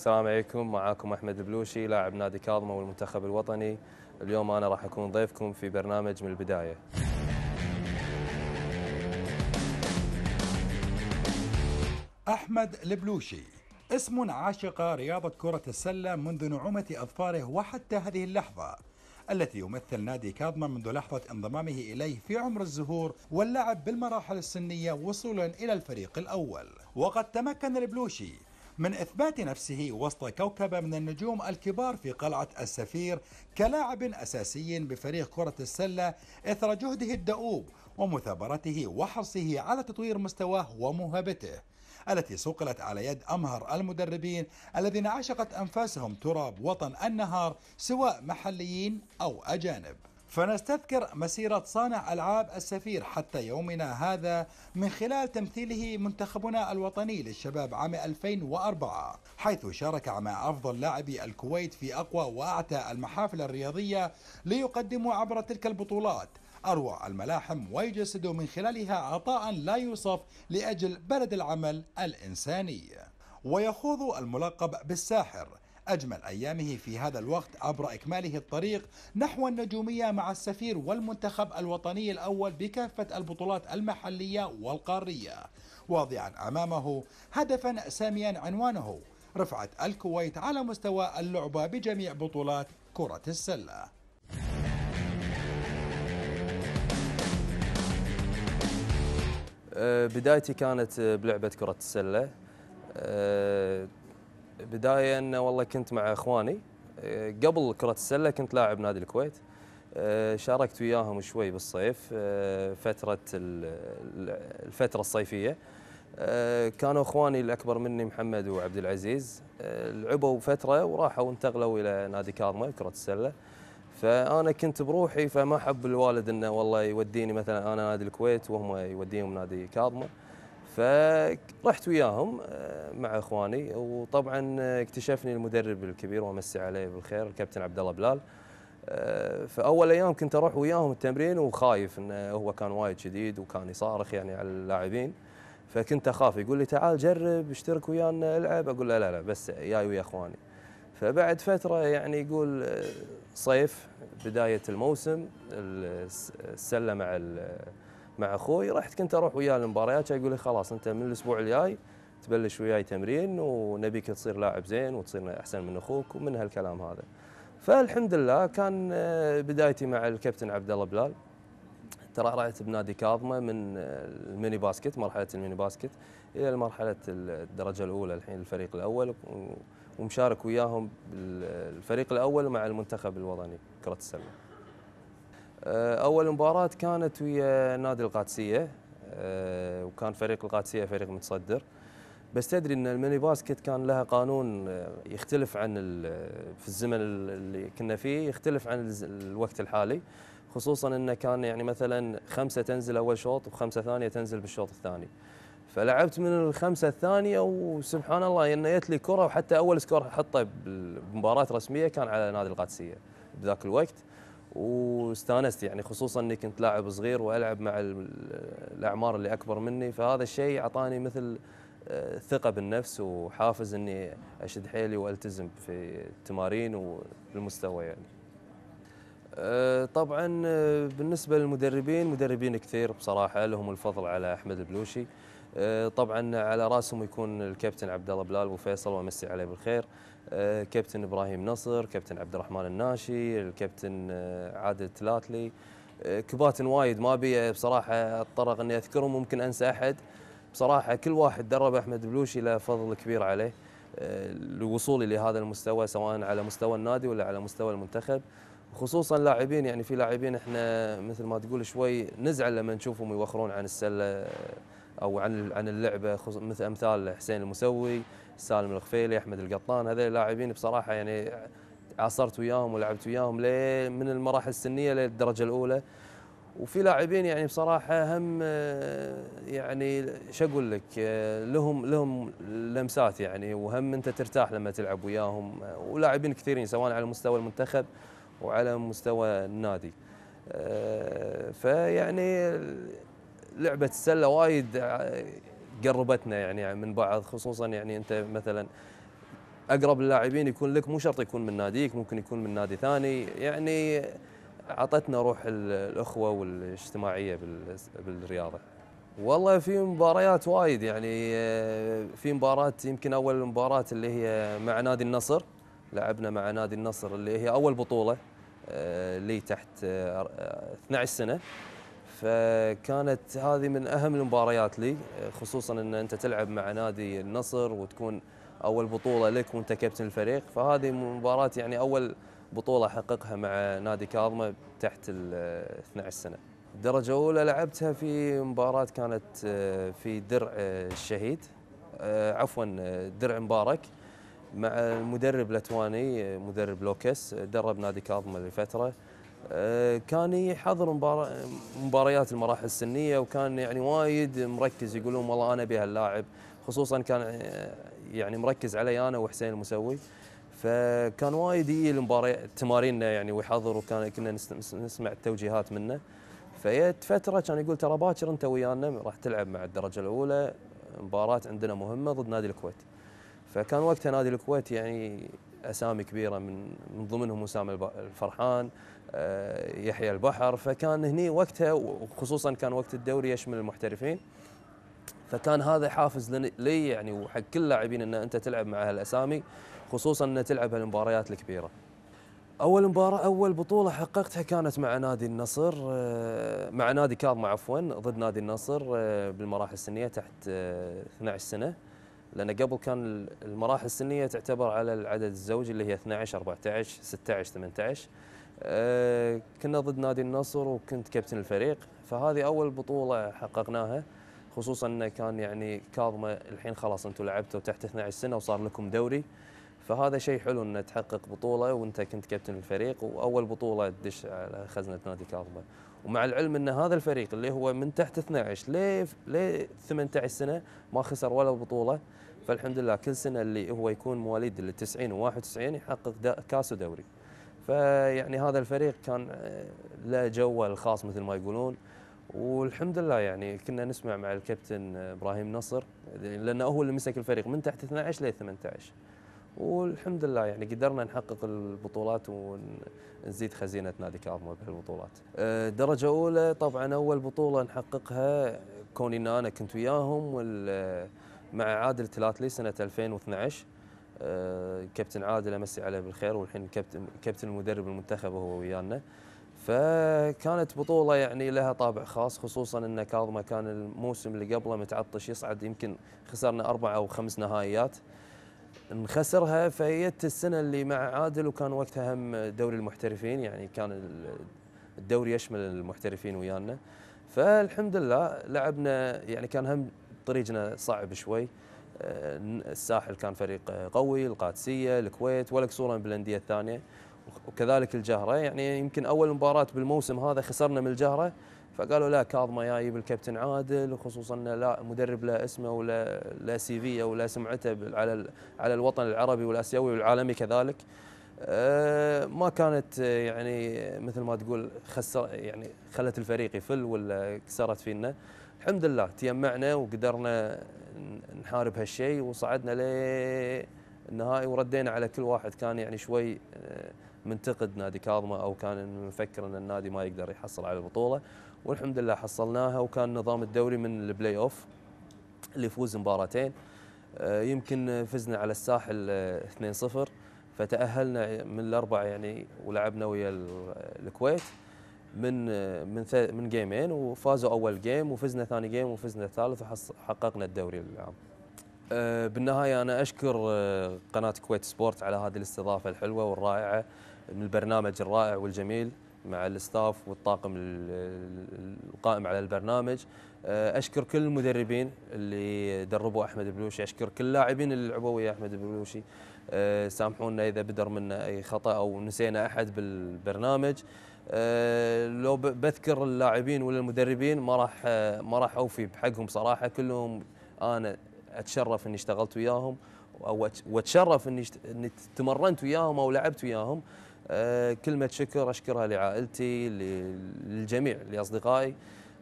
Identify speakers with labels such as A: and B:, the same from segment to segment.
A: السلام عليكم معاكم احمد البلوشي لاعب نادي كاظمه والمنتخب الوطني اليوم انا راح اكون ضيفكم في برنامج من البدايه
B: احمد البلوشي اسم عاشق رياضه كره السله منذ نعومه اظفاره وحتى هذه اللحظه التي يمثل نادي كاظمة منذ لحظة انضمامه إليه في عمر الزهور واللعب بالمراحل السنية وصولا إلى الفريق الأول وقد تمكن البلوشي من إثبات نفسه وسط كوكبة من النجوم الكبار في قلعة السفير كلاعب أساسي بفريق كرة السلة إثر جهده الدؤوب ومثابرته وحرصه على تطوير مستواه وموهبته التي صقلت على يد أمهر المدربين الذين عشقت أنفاسهم تراب وطن النهار سواء محليين أو أجانب فنستذكر مسيرة صانع ألعاب السفير حتى يومنا هذا من خلال تمثيله منتخبنا الوطني للشباب عام 2004 حيث شارك مع أفضل لاعبي الكويت في أقوى وأعتى المحافل الرياضية ليقدموا عبر تلك البطولات أروع الملاحم ويجسدوا من خلالها عطاء لا يوصف لأجل بلد العمل الإنساني ويخوض الملقب بالساحر أجمل أيامه في هذا الوقت عبر إكماله الطريق نحو النجومية مع السفير والمنتخب الوطني الأول بكافة البطولات المحلية والقارية واضعا أمامه هدفا ساميا عنوانه رفعت الكويت على مستوى اللعبة بجميع بطولات كرة السلة
A: أه، بدايتي كانت أه، بلعبة كرة السلة أه، بدايه انه والله كنت مع اخواني آه، قبل كره السله كنت لاعب نادي الكويت آه، شاركت وياهم شوي بالصيف آه، فتره الفتره الصيفيه كانوا اخواني الاكبر مني محمد وعبد العزيز لعبوا فتره وراحوا انتقلوا الى نادي كاظمه كره السله فانا كنت بروحي فما حب الوالد انه والله يوديني مثلا انا نادي الكويت وهم يوديهم نادي كاظمه فرحت وياهم آه، مع اخواني وطبعا آه، اكتشفني المدرب الكبير وامسي عليه بالخير الكابتن عبد الله بلال آه، فاول ايام كنت اروح وياهم التمرين وخايف انه هو كان وايد شديد وكان يصارخ يعني على اللاعبين فكنت اخاف يقول لي تعال جرب اشترك ويانا العب اقول له لا لا بس جاي ويا اخواني فبعد فتره يعني يقول صيف بدايه الموسم السله مع مع اخوي رحت كنت اروح وياه المباريات يقول لي خلاص انت من الاسبوع الجاي تبلش وياي تمرين ونبيك تصير لاعب زين وتصير احسن من اخوك ومن هالكلام هذا فالحمد لله كان آه، بدايتي مع الكابتن عبد الله بلال ترعرعت بنادي كاظمه من آه، الميني باسكت مرحله الميني باسكت الى مرحله الدرجه الاولى الحين الفريق الاول ومشارك وياهم آه، الفريق الاول مع المنتخب الوطني كره السله آه، اول مباراه كانت ويا نادي القادسيه آه، وكان فريق القادسيه فريق متصدر بس تدري ان الميني باسكت كان لها قانون آه، يختلف عن في الزمن اللي كنا فيه يختلف عن الوقت الحالي خصوصا انه كان يعني مثلا خمسه تنزل اول شوط وخمسه ثانيه تنزل بالشوط الثاني فلعبت من الخمسه الثانيه وسبحان الله انه لي كره وحتى اول سكور حطه بمباراه رسميه كان على نادي القادسيه بذاك الوقت واستانست يعني خصوصا اني كنت لاعب صغير والعب مع الاعمار اللي اكبر مني فهذا الشيء اعطاني مثل آه، ثقه بالنفس وحافز اني اشد حيلي والتزم في التمارين والمستوى يعني. آه، طبعا آه، بالنسبه للمدربين مدربين كثير بصراحه لهم الفضل على احمد البلوشي طبعا على راسهم يكون الكابتن عبد الله بلال وفيصل ومسي عليه بالخير آه، كابتن ابراهيم نصر كابتن عبد الرحمن الناشي الكابتن آه، عادل تلاتلي آه، كباتن وايد ما ابي بصراحه اتطرق اني اذكرهم ممكن انسى احد بصراحه كل واحد درب احمد بلوشي له فضل كبير عليه لوصولي لهذا المستوى سواء على مستوى النادي ولا على مستوى المنتخب خصوصا لاعبين يعني في لاعبين احنا مثل ما تقول شوي نزعل لما نشوفهم يوخرون عن السله او عن عن اللعبه مثل امثال حسين المسوي سالم الخفيلي احمد القطان هذول اللاعبين بصراحه يعني عاصرت وياهم ولعبت وياهم ليه من المراحل السنيه للدرجه الاولى وفي لاعبين يعني بصراحه هم يعني شو اقول لك لهم لهم لمسات يعني وهم انت ترتاح لما تلعب وياهم ولاعبين كثيرين سواء على مستوى المنتخب وعلى مستوى النادي فيعني لعبه السله وايد قربتنا يعني من بعض خصوصا يعني انت مثلا اقرب اللاعبين يكون لك مو شرط يكون من ناديك ممكن يكون من نادي ثاني يعني اعطتنا روح الاخوه والاجتماعيه بالرياضه والله في مباريات وايد يعني في مباراة يمكن اول مباراة اللي هي مع نادي النصر لعبنا مع نادي النصر اللي هي اول بطولة آه، لي تحت 12 آه، سنه فكانت هذه من اهم المباريات لي خصوصا ان انت تلعب مع نادي النصر وتكون اول بطوله لك وانت كابتن الفريق فهذه مباراه يعني اول بطوله احققها مع نادي كاظمه تحت ال 12 سنه. الدرجه الاولى لعبتها في مباراه كانت آه، في درع آه، الشهيد آه، عفوا درع مبارك مع المدرب الاتواني مدرب لوكس درب نادي كاظمه لفتره آه، كان يحضر مبار... مباريات المراحل السنيه وكان يعني وايد مركز يقولون والله انا ابي هاللاعب خصوصا كان آه، يعني مركز علي انا وحسين المسوي فكان وايد يجي المباريات تماريننا يعني ويحضر وكان كنا نسمع التوجيهات منه فيت فتره كان يقول ترى باكر انت ويانا راح تلعب مع الدرجه الاولى مباراه عندنا مهمه ضد نادي الكويت فكان وقتها نادي الكويت يعني اسامي كبيره من من ضمنهم وسام الفرحان آه، يحيى البحر فكان هني وقتها وخصوصا كان وقت الدوري يشمل المحترفين فكان هذا حافز لي يعني وحق كل اللاعبين ان انت تلعب مع هالاسامي خصوصا ان تلعب هالمباريات الكبيره. اول مباراه اول بطوله حققتها كانت مع نادي النصر آه، مع نادي كاظم عفوا ضد نادي النصر آه، بالمراحل السنيه تحت 12 سنه. لان قبل كان المراحل السنيه تعتبر على العدد الزوجي اللي هي 12 14 16 18 كنا ضد نادي النصر وكنت كابتن الفريق فهذه اول بطوله حققناها خصوصا انه كان يعني كاظمه الحين خلاص انتم لعبتوا تحت 12 سنه وصار لكم دوري فهذا شيء حلو انه تحقق بطوله وانت كنت كابتن الفريق واول بطوله تدش على خزنه نادي كاظمه ومع العلم ان هذا الفريق اللي هو من تحت 12 ليه ليه 18 سنه ما خسر ولا بطوله فالحمد لله كل سنه اللي هو يكون مواليد ال 90 و91 يحقق كاس ودوري فيعني هذا الفريق كان آه، له جو الخاص مثل ما يقولون والحمد لله يعني كنا نسمع مع الكابتن ابراهيم نصر لانه هو اللي مسك الفريق من تحت 12 ل 18 والحمد لله يعني قدرنا نحقق البطولات ونزيد خزينه نادي كاظمه بهالبطولات. أه، درجه اولى طبعا اول بطوله نحققها كوني ان انا كنت وياهم مع عادل تلاتلي سنه 2012 أه، كابتن عادل امسي عليه بالخير والحين كابتن كابتن المدرب المنتخب وهو ويانا. فكانت بطولة يعني لها طابع خاص خصوصا ان كاظمة كان الموسم اللي قبله متعطش يصعد يمكن خسرنا اربع او خمس نهائيات نخسرها فيت السنه اللي مع عادل وكان وقتها هم دوري المحترفين يعني كان الدوري يشمل المحترفين ويانا فالحمد لله لعبنا يعني كان هم طريقنا صعب شوي آه، الساحل كان فريق قوي القادسيه الكويت ولا قصورا بالانديه الثانيه وكذلك الجهره يعني يمكن اول مباراه بالموسم هذا خسرنا من الجهره فقالوا لا كاظمه جايب الكابتن عادل وخصوصا لا مدرب لا اسمه ولا لا سي في ولا سمعته على على الوطن العربي والاسيوي والعالمي كذلك آه، ما كانت آه، يعني مثل ما تقول خسر يعني خلت الفريق يفل ولا كسرت فينا الحمد لله تيمعنا وقدرنا نحارب هالشيء وصعدنا للنهائي وردينا على كل واحد كان يعني شوي آه، منتقد نادي كاظمه او كان مفكر ان النادي ما يقدر يحصل على البطوله والحمد لله حصلناها وكان نظام الدوري من البلاي اوف اللي يفوز مباراتين آه، يمكن فزنا على الساحل 2-0 آه، فتاهلنا من الاربعه يعني ولعبنا ويا الكويت من آه، من من جيمين وفازوا اول جيم وفزنا ثاني جيم وفزنا ثالث وحققنا الدوري العام. بالنهايه انا اشكر قناه كويت سبورت على هذه الاستضافه الحلوه والرائعه من البرنامج الرائع والجميل مع الاستاف والطاقم القائم على البرنامج آه، اشكر كل المدربين اللي دربوا احمد البلوشي اشكر كل اللاعبين اللي لعبوا ويا احمد البلوشي آه، سامحونا اذا بدر منا اي خطا او نسينا احد بالبرنامج آه، لو بذكر اللاعبين ولا المدربين ما راح ما راح اوفي بحقهم صراحه كلهم انا اتشرف اني اشتغلت وياهم واتشرف اني تمرنت وياهم او لعبت وياهم آه، كلمة شكر أشكرها لعائلتي للجميع لأصدقائي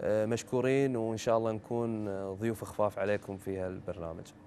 A: آه، مشكورين وإن شاء الله نكون ضيوف خفاف عليكم في البرنامج